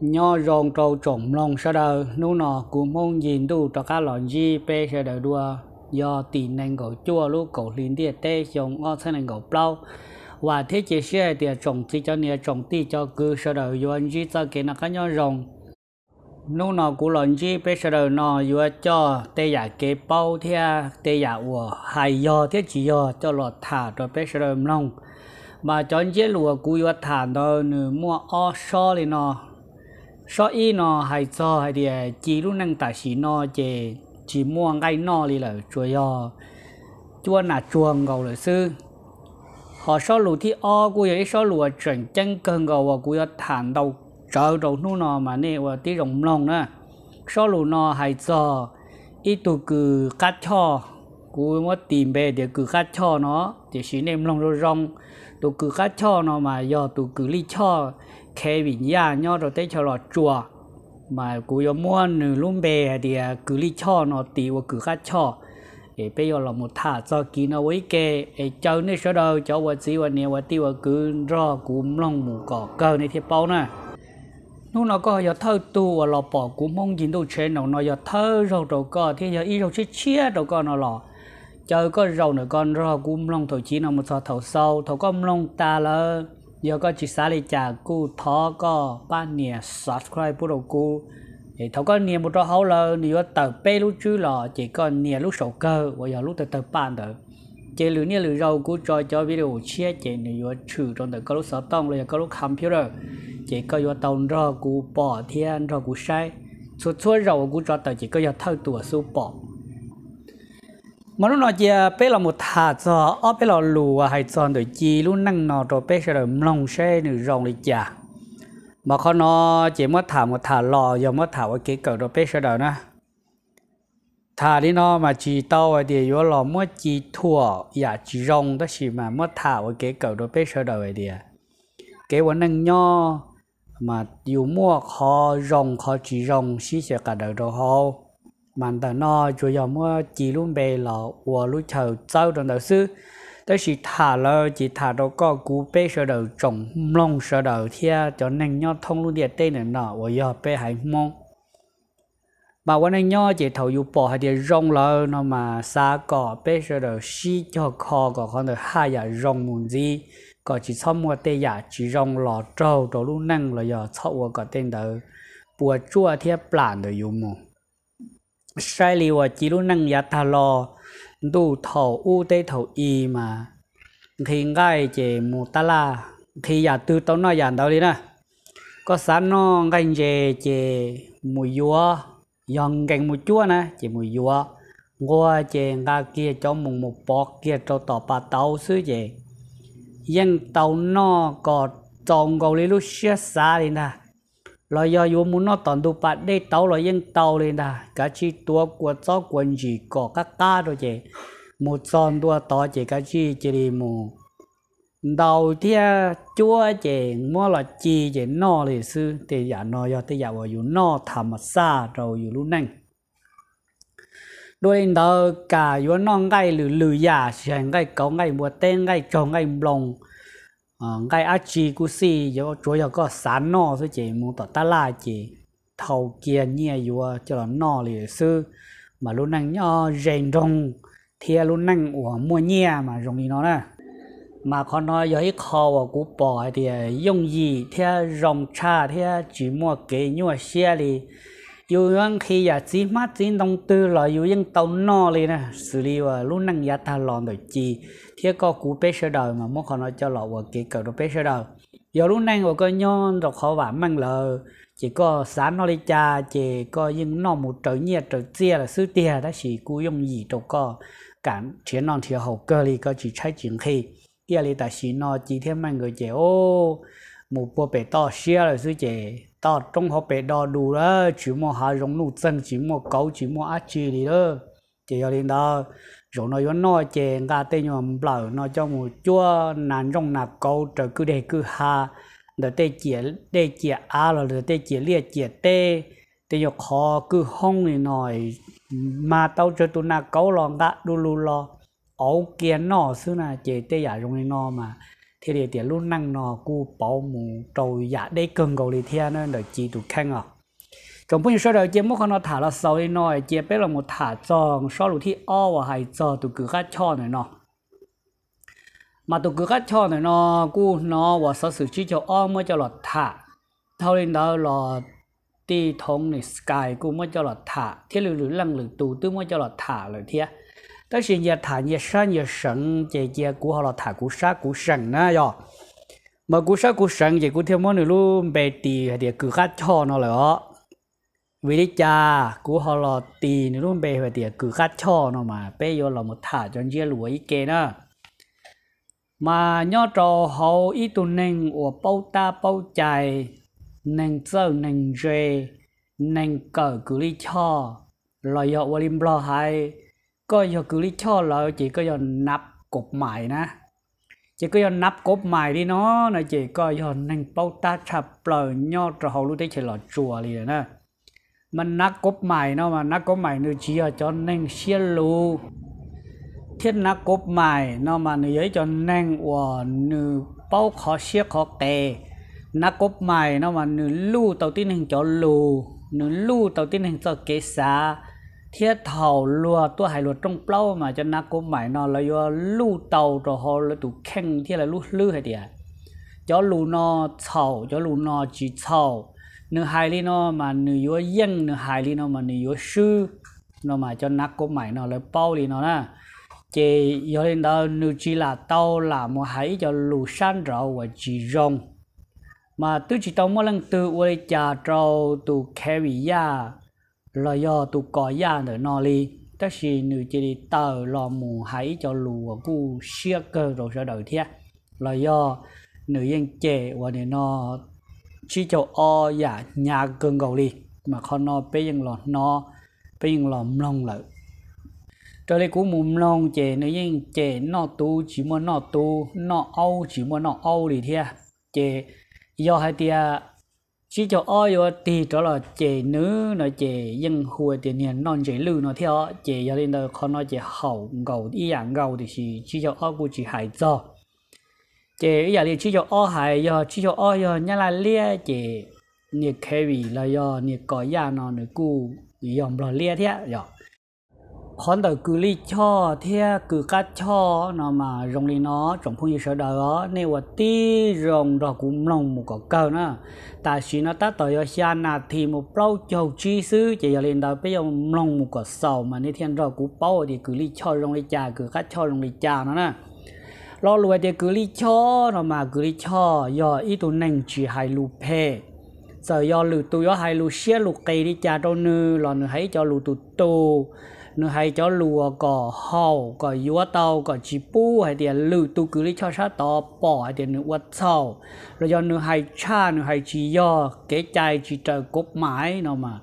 nho rong trâu trộm lòng sau đó nô nọ của môn nhìn đủ cho các loại gì pe sẽ đỡ đua do tiền năng của chua lúc cổ liền địa tế dùng ngon thân năng của bao và thế chế sẽ địa trồng thì cho nia trồng thì cho cư sau đó do anh gì cho cái nó các nho rong nô nọ của loại gì pe sẽ đỡ nọ do cho tê giả kế bao thea tê giả của hai do thế chỉ do cho lọt thả rồi pe sẽ đỡ lòng mà cho anh chế lùa của do thả đó nửa mua o so lên nọ y nó nó nó hay hay cho chỉ chỉ luôn năng mua đi là là sư họ số lũ thì o của vậy số lũ chuẩn chân cần gò và của thản đầu trở đầu nu nó mà nè và tí rộng lòng nữa số lũ nọ hay cho ít tụ cứ cắt cho của mất tìm về để cứ cắt cho nó để xin em lòng rồi rong tụ cứ cá cho nó mà do tụ cứ li cho khe bị nhà nhau rồi tới cho lọ chùa mà cứ yo mua nửa luôn bè thì cứ li cho nó tí và cứ cá cho thì bây giờ là một thả cho kỹ nó với kê thì cháu nên sau đó cháu và chị và nè và tiêu và cứ ro cũng lòng mù cỏ cơ này thì bao nè lúc nó có giờ thơ tu và lọ bỏ cũng mong gì đâu chuyện nó nó giờ thơ rồi đâu có thì giờ ít rồi chết chia đâu có nó lọ chơi có rầu nữa con rồi cũng um long thầu chí nào một sọ thầu sâu thầu có um long ta lơ, giờ có chỉ xá đi chả cú thó có ba nè subscribe bút đầu cu thì thầu có nè một trò hấu lơ, nếu tờ bê lúc chứ là chỉ có nè lúc sầu cơ và giờ lúc tờ tờ bàn tờ chỉ lưu nia lưu râu cú cho cho video chia chỉ nếu trừ trong tờ có lúc sợ tông là có lúc computer chỉ có giờ tàu rò cú bỏ thiên rò cú sai suốt suốt rầu cú cho tờ chỉ có giờ thâu tuổi su bỏ mà nó nói chia bé là một thà cho ở bé là lùa hay chọn rồi chi luôn năng nọ rồi bé sẽ rồi mông xe nữa rong đi chả mà con nó chỉ mất thả một thả lò giờ mất thả cái kế cỡ rồi bé sẽ rồi nè thả đi nó mà chỉ tao thì yếu lò mất chỉ thua ya dạ, chỉ rong đó chỉ mà mất thả cái kế cỡ rồi bé sẽ vậy thì cái vấn năng nho mà dù mua khó rong khó chỉ rong xí sẽ cả đời rồi hao nọ mua chỉ chỉ luôn và lúc đầu đầu đầu sư, tới khi thả thả cú sơ sơ มันแต่นอจุยอมว่าจีรุ่นเบลอวัวรุ่นเฉาเจ้าตรงเดซื้อ但是塔了，只塔到个古北石头种弄石头贴，就能要通路的对人了，我要被还蒙。mà quan anh nhau chỉ thầu yêu bỏ hai để rong lỡ nó mà xa cỏ bé sơ đầu xí cho kho có con được hai giờ dạ rong muốn gì có chỉ xong mua tê giả dạ chỉ rong lò trâu trâu lúc năng là giờ sau có tên đầu bùa chua thiết bản được yêu mùng sai lì và chỉ luôn năng giá thà lò đủ thầu u tê thầu y mà thì ngay chỉ một ta là khi giả tư tao nói giả đâu đi nè có sẵn nó ngay chỉ chỉ mùi dúa dòng cành một chúa nè chỉ mùi dúa ngô chỉ ngay kia cho mùng một bọt kia cho tỏ ba tàu xứ chỉ dân tàu nó có trong cầu lý lúc xưa xa đi nè lo yo yo muốn nó tận đủ bạn đây tàu lo yên tàu lên đà cả chi tua của gió quần gì có các ta rồi chị một son tua tỏ chị cả chi chị đi mù đầu tiên chúa chị mua là chi chị no lịch sư thì giả no yo thì giả vào yo no thầm mà xa rồi yo luôn nãy đôi lần đầu cả yo non ngay lử lử giả sẽ ngay cấu ngay mua tên ngay chồng ngay lồng Ờ, ngay á chi cú si giờ chúa giờ có sán nọ thôi chỉ muốn tỏ ta la chỉ thầu kia nhia vừa cho nó nọ lì sư mà lúc năng nhọ rèn rong thì lúc năng của mua nhia mà rong gì nó nè mà con nói giờ ít khó và cú bỏ thì dùng gì thì rong cha thì chỉ mua cái nhua xe thì yêu anh khi giờ chi mắt chi đông tư là yêu anh tàu no liền nè xử lý và luôn năng giá ta lòn được chi thiết có cú bé sơ đời mà muốn còn nói cho lọ và kỹ cầu đồ bé sơ đời giờ luôn năng và coi nhon rồi họ vả mang lờ chỉ có sáng nó đi cha chỉ có những nó một trở nhiệt trở chia là sư tia đó chỉ cú dùng gì đâu có cảm chiến non thì hậu cơ thì có chỉ trái chuyện khi kia thì tại chỉ nó chỉ thêm mang người chỉ ô một bộ bể to xia là sư chỉ ta trong họ bé đo đủ đó chỉ mua hà giống nụ chân chỉ mua cấu chỉ mua ác chi đi đó chỉ ở đây rồi nó vẫn nói chè ngà tê nhưng mà bảo nó cho một chua nàn trong nạp câu trở cứ để cứ hà để tê chè để chè a rồi để tê chè lia chè tê tê nhọc khó cứ hông thì nói mà tao cho tụi nạp câu lo ngã đu lù lo ấu kiến nó xưa là chè tê giả trong nó mà thì để tiền lúc năng nó cú bảo mù trâu dạ đây cần cầu lì thiên nên để chỉ tụ khen à còn bây giờ chỉ muốn con nó thả là sau đi nói chỉ biết là một thả tròn sau lúc thì o và hay giờ tụ cứ khác cho này nọ, mà tụ cứ khác cho này nọ cú nó và sở sự chỉ cho o mới cho lọt thả thâu lên đó là ti thông này sky cú mới cho là thả thế lử lử lăng lử tụ mới cho là thả lử thiên 但是也谈也山也省，这些古好了谈古山古省呢哟。mà cú sát cú sẵn vậy cú theo món này luôn bè tì hay cứ khát cho nó là vì đi cha cú họ là tì nữa luôn bè hay cứ khát cho nó mà bé vô là một thả cho dễ lúa ý kê nữa mà nhớ trò hậu ý tụ nền của bao ta bao chạy nền giờ nền rê nền cờ cứ đi cho là do William Blair hay ก็อย่าคือลิช่อเราจีก็อย่านับกบใหม่นะจีก็อย่านับกบใหม่ดิเนาะนะจีก็อย่านั่งเป้าตาฉับเปล่ายอดเรารู้ได้เฉลอจัวเลยนะมันนักกบใหม่เนาะมันนักกบใหม่นื้อจีจอนนั่งเชี่ยลู thiết นักกบใหม่เนาะมันเนื้อจอนนั่งว่านื้อเป้าขอเชี่ยขอเตนักกบใหม่เนาะมันนื้อลู่เต่าที่หนึ่งจอนลู่นื้อลู่เต่าที่หนึ่งจอนเกษา thiết thầu lùa tôi hải lùa trong lâu mà cho nó cũng mãi nó là do lưu tàu cho họ là tụ khen thiết là lưu lưu hay tiền cho lù nó thầu cho lù nó chỉ thầu nửa hải lý nó mà nửa yếu dân nửa hải lý nó mà nửa yếu sư nó mà cho nó cũng mãi nó là bao ly nó nè chỉ do đến đó nửa chỉ là tàu là một hải cho lù san rồi và chỉ rong mà tôi chỉ tàu mỗi lần từ uầy trà trâu tụ carry ya lo do tu có ya nữa no li ta si nữ chỉ đi tờ lo mù hãy cho lùa cu xia cơ rồi sợ đời thiệt lo do nữ yên chế và để nó chỉ cho o giả dạ nhà cơn cầu đi mà con nó bây giờ lọt nó bây giờ lọt mông lợi cho nên cũng mùng long chè nữ yên chế nó tu chỉ muốn nó tu nó âu chỉ muốn nó âu thì thiệt chế do hai tia chỉ cho ai yo thì đó là chị nữ nó chị dân hùa tiền hiền non chị lưu nó theo chị gia đình đó con nó chị hậu gầu y dạng gầu thì chỉ chỉ cho ai của chị hải cho chị giờ thì chỉ cho ai hải yo chỉ cho ai yo nhà là lia chị nhiệt khai vì là yo nhiệt có gia nó nữa cu yom lo lia thế rồi อนเดกุลีช่อเทียกุกัดช่อนาะมารงลีนาะจงพุ่งยืเสดอเนวันที่รงดอกกุ้มลงมุกเก่านะแต่ชีนตัดต่อยชานาทีมุเปล่าเจ้าชี้ซื้อจะยาล่นดาไปยองลงมุกเศร้ามาในเทียนดอกกุ้เป้าเดกุลีช่อรงลีจ่ากุกัดช่อรงลีจ่าเนาะนะรอรวยเดกุลีช่อนาะมากุลีช่อยออีตุนึ่งจีไฮลูเพสยอหลือตัวยอไฮลูเชี่ยลูเกยดิจ่าโตนือหลอนให้จอลูตัวโต nó hay cho lùa có hầu có yua tàu có chỉ pu hay tiền lư tu cứ lý cho sát to bỏ hay tiền nước sau rồi cho nó hay cha nó hay chỉ do kế chai chỉ trời cốt mãi nó mà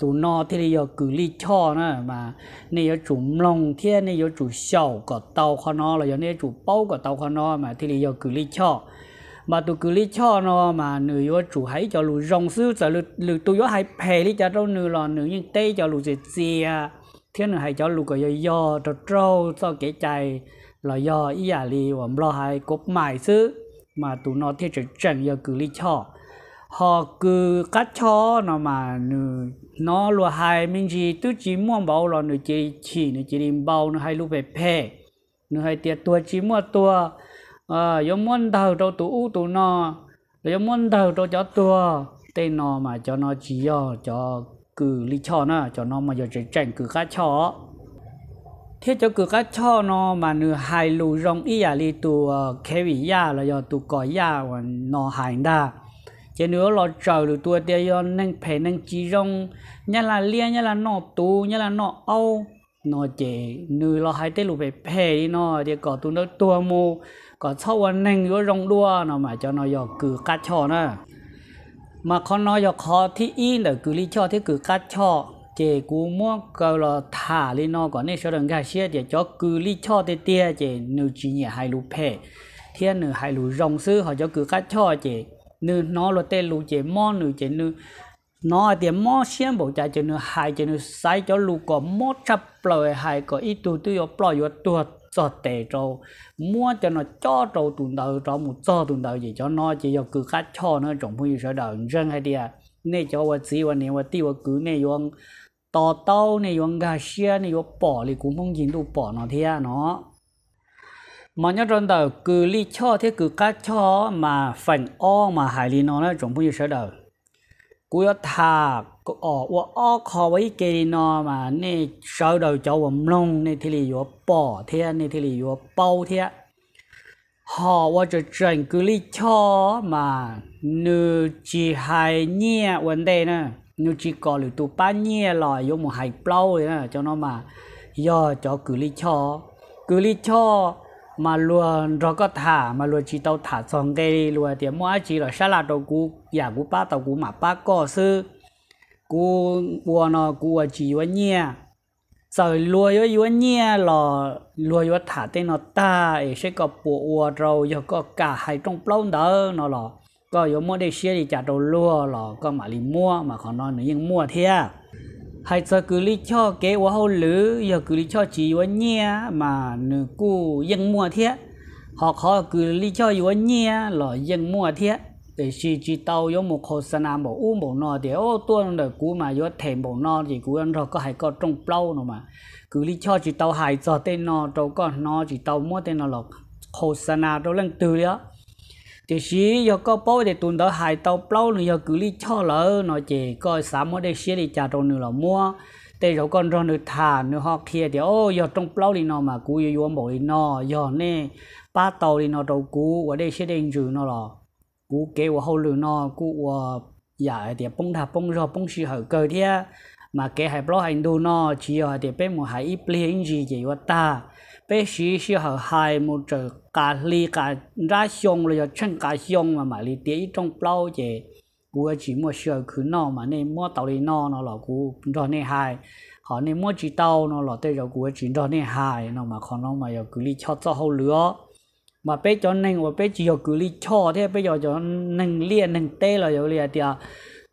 tụ no thì lấy cứ lý cho nó mà này giờ chủ lòng thiên này giờ chủ sầu có tàu khó nó rồi giờ này chủ bao có tàu khó nó mà thì lấy cứ lý cho mà tụ cứ lý cho nó mà nửa yo chủ hay cho lù rong sư sợ lù lù tụ yo hay pè lý cho đâu nửa lò nửa nhưng tây cho lù dễ gì thiên là hay cho lúc có do cho trâu cho cái chạy là do ý à li và lo hay cốp mài xứ mà tụi nó thiết trực chẳng do cứ lý cho họ cứ cắt cho nó mà nữ nó lo hay mình chỉ tự chỉ muốn bảo là nữ chỉ chỉ nữ chỉ đem bảo nữ hay lúc về phe nó hay tiệt tua chỉ mua tua à yo muốn đầu cho tụi u tụi nó yo muốn đầu cho cho tua tên nó mà cho nó chỉ cho cứ lý cho nó cho nó mà giờ chạy chạy cứ cá cho thế cho cứ cá cho nó mà nửa hai lù rong ý à li tu ờ, khé vị ya à, là giờ tu cỏ ya và nó hài đa chứ nữa lo chờ được tua tia yo nâng phê nâng chi rong nhà là lia nhà là nọ tu nhà là nọ âu nó chế nữ lo hai tê lù phê phê đi nó thì có tu nó tua mù có sau nâng yo rong đua nó mà cho nó giờ cứ cá cho nó มาคอนอยอขอที่อินเดกุลิชอที่กือกัดชอเจกูม้่วก็รอถ่าลีนอ ก่อนนี่ยชดเงาเชียเดียวจอกุลิชอเตเตียเจนูจีเนี่ยไฮรูเพ่เทียนหนึไฮรูรองซื้อเขาจะกือกัดชอเจนู่นอรถเต้ลูเจม้อนหนึเจนู่นอเดี๋ยวม่อเชียนบอกใจเจนูไฮเจนูไซจอลูก่อนม่อจะปล่อยไฮก่อนอีตัวตัวปล่อยตัว cho tệ cho mua cho nó cho trâu tụn đầu cho một cho tụn đầu gì cho nó chỉ cho cứ khác cho nó trong phong sở đầu dân hay đi à nên cho vợ chỉ vợ nè vợ ti vợ cứ nè yong tò tao nè dùng gà xia nè dùng bỏ thì cũng không dính đủ bỏ nó thế à nó mà nhớ trong đầu cứ li cho thế cứ cá cho mà phần o mà hải lý nó là trong phong sở đầu cứ thà có ở và ở với cái gì mà nè sau đầu cháu và mông nè thì là yếu bỏ thế nè thì là yếu bao thế họ và cho chuyện cứ lý cho mà nữ chỉ hai nhẹ vấn đề nè nữ chỉ có lưu tụ ba nhẹ là yếu một hai bao thế cho nó mà do cho cứ lý cho cứ lý cho mà luôn rồi có thả mà luôn chỉ tao thả xong cái luôn thì mua chỉ là sao là tao cú giả cú ba tao cú mà ba có sư cú cua nó cua chỉ với nhia sợ lùa với với nhia là lùa với thả tên nó ta ấy sẽ có bộ ua rồi giờ có cả hai trong plong đó nó lò, có yếu mua để xe thì trả đầu lùa là có mà đi mua mà còn nó nữa nhưng mua thế hay sợ cứ lý cho kế quá hậu lứ giờ cứ lý cho chỉ với nhia mà nữ cú nhưng mua thế họ họ cứ lý cho với nhia là nhưng mua thế để chỉ chỉ tàu giống một hồ sơ nào một u một nọ thì ô tuôn được cú mà có thèm một nọ thì cú anh rồi có hay có trong lâu nữa mà cứ đi cho chỉ tàu hại cho tên nọ đâu còn nọ chỉ tàu mua tên nọ lọc hồ sơ nào đâu lên từ đó thì chỉ giờ có bao để tuần đó hại tàu lâu nữa giờ cứ đi cho lỡ nó chỉ có sắm mua để xí để trả đâu nữa là mua để rồi con rồi nữa thả nữa học kia thì ô giờ trong lâu đi nọ mà cú giờ vô bộ đi nọ giờ nè ba tàu đi nọ đâu cú ở đây sẽ đến rồi nó rồi cú kế của hậu lửa nó cú ờ, giải thì bông thà bông rồi bông sĩ hở cơ thế mà cái hai blog hành đồ nó chỉ ở thì bên một hai ít liền gì gì vậy ta bên sĩ sĩ hở hai một trở cả li cả ra xong rồi chân cả xong mà mà li tiếc trong bao giờ cú chỉ mua sửa cứ nó mà nên mua tàu đi nó nó là cú cho nên hai họ nên mua chỉ tàu nó là tới rồi cú chỉ cho nên hai nó mà còn nó mà giờ cứ li cho cho hậu lửa mà bé cho nên và bé chỉ có cứ đi cho thế bây giờ cho nên lia nên tê là giờ lia thì à,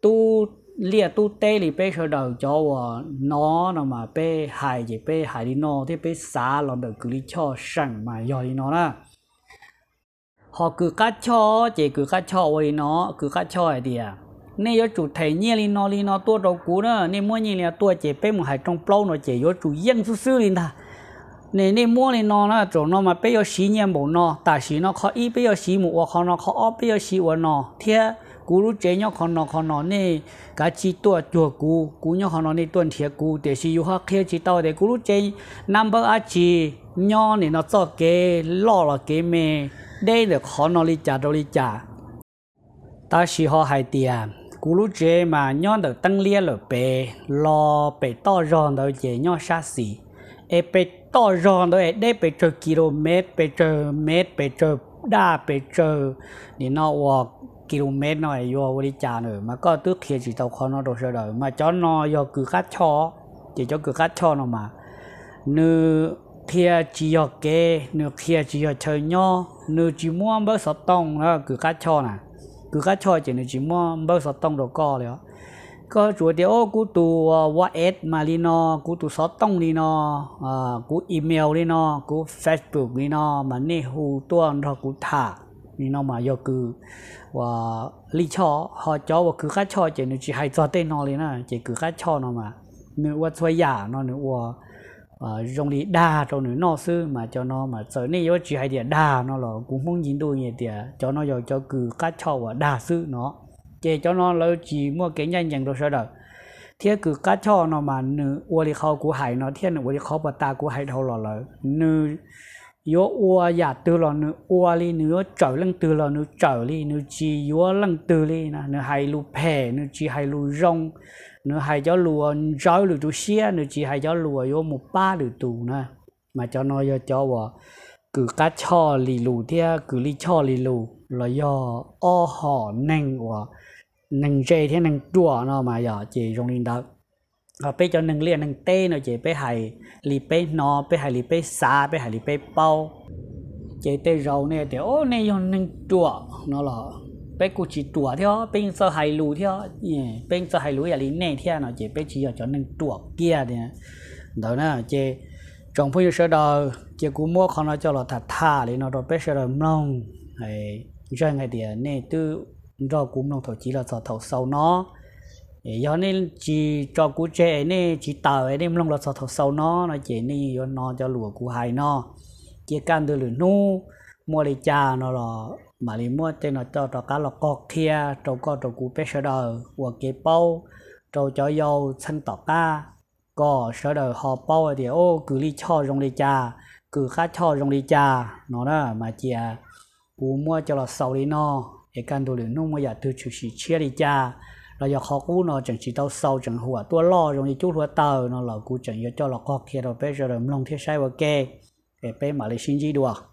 tu lia tu tê thì bé sẽ đầu cho nó nó mà bé hại gì bé hại đi nó thế bé xả là được cứ đi cho sẵn mà giờ đi nó đó họ cứ cắt cho chỉ cứ cắt cho với nó cứ cắt cho thì à nên yo chủ thể nhiên li nó li nó tua đầu cú nữa nên mua nhiên là tua chỉ bé một hai trong plau nó chỉ yo chủ yên sư sư lên ta nè nè mua nè nó nó chỗ mà bây giờ xí nhà bộ nó ta xí nó khó ít giờ xí mù hoặc nó khó ó giờ xí của nó thế cú lúc chế nhau khó nó khó nó nè cả chỉ tua chùa cú cú nhau khó nó nè tuần thiệt cú để xí yêu học chỉ tao để cú lúc chế number a chỉ nhau nè nó cái lo cái mè đây là khó nó đi trả đâu đi trả ta xí họ hai tiền cú lúc chế mà nhau được tăng liên là bề lo bề to ròn đâu chế nhau xa xỉ epec ต่อรอนด้วยได้ไปเจอกิโลเมตรไปเจอเมตรไปเจอด้าไปเจอนี่นอกวอกกิโลเมตรหน่อยยอวริจาเนอมันก็ตื้อเขียจิตเอาคอนอดเฉยมาจอนอยอกือคัดชอจีจอกือคัดชอนอมาเนื้อเทียจียอเกเนื้อเทียจียอเชยยอเนื้อจีม่วงเบอร์สตองแล้วกือคัดชอน่ะกือคัดชอจีเนื้อจีม่วงเบอร์สตองดอกก้อเลยอ่ะ có chủ ô cú tu WhatsApp mà đi nó cú tu sáu tông đi nó ờ, cú email đi nó cú Facebook đi nó mà nè hù tuần rồi cú thả đi nó mà do cứ và ờ, lý cho họ cho và cứ khác cho chỉ nó chỉ hay cho tên nó đi nè chỉ cứ khác cho nó mà nữa qua thuê giả nó nữa qua ờ, rong đi đa cho nữa nó sư mà cho nó mà sợ này do chỉ hay địa đa nó là cũng muốn nhìn đôi gì tiệt cho nó do cho cứ khác cho và đa sư nó chế cho nó lâu chỉ mua cái nhanh nhàng đồ sơ đời thế cứ cá cho nó mà nữ ua đi khó của hải nó thế nữ ua đi khó bà ta của hải thâu lò lợ nữ yo ua giả từ lò nữ ua đi nữ trở lưng từ lò nữ trở đi nữ chỉ yo lưng từ đi nè nữ hay lù pè nữ chỉ hay lù rong nữ hay cho lùa rối lù tu xia nữ chỉ hay cho lùa yo một ba lù tù nè mà cho nó cho cho vợ cứ cá cho lì lù thế cứ lì cho lì lù là do o họ neng của nâng dê thế nâng chua nó mà giờ chỉ rong linh đó và bây cho nâng liền nâng tê nó chỉ bây hay lì bây nó bây hay lì bây xa bây hay lì bây bao chỉ tê rau này thì ô này dùng nâng chua nó là bây cụ chỉ chua theo bây sơ hay lù theo bây sơ hay lù là lì này theo nó chỉ bây chỉ ở chỗ nâng chua kia thì đó nè chỉ trong phương sơ đó chỉ cú mua con nó cho là thật thà thì nó rồi bây sơ rồi mong hay cho ngày thì này tư do cũng nông thổ chỉ là sở thầu sâu nó do nên chỉ cho cú trẻ nên chỉ tờ ấy nên lòng là sở thầu sâu nó nó chỉ nên do nó cho lùa cú hài nó chỉ can từ lửa nu mua đi cha nó là mà đi mua tên nó cho cho cá là cọc thia cho co cho cú bé sơ đờ hoặc cái bao cho cho dâu xanh tỏ ca có sơ đờ họ bao thì ô cứ đi cho rong đi cha cứ khá cho rong đi cha nó đó mà chỉ à, cú mua cho là sầu đi nó 也干多了弄么也都就是切了家，然后考古呢，整是到烧整火多老容易就说到呢老古整也叫老高铁了，别说了弄铁晒我给，也被马来西亚多。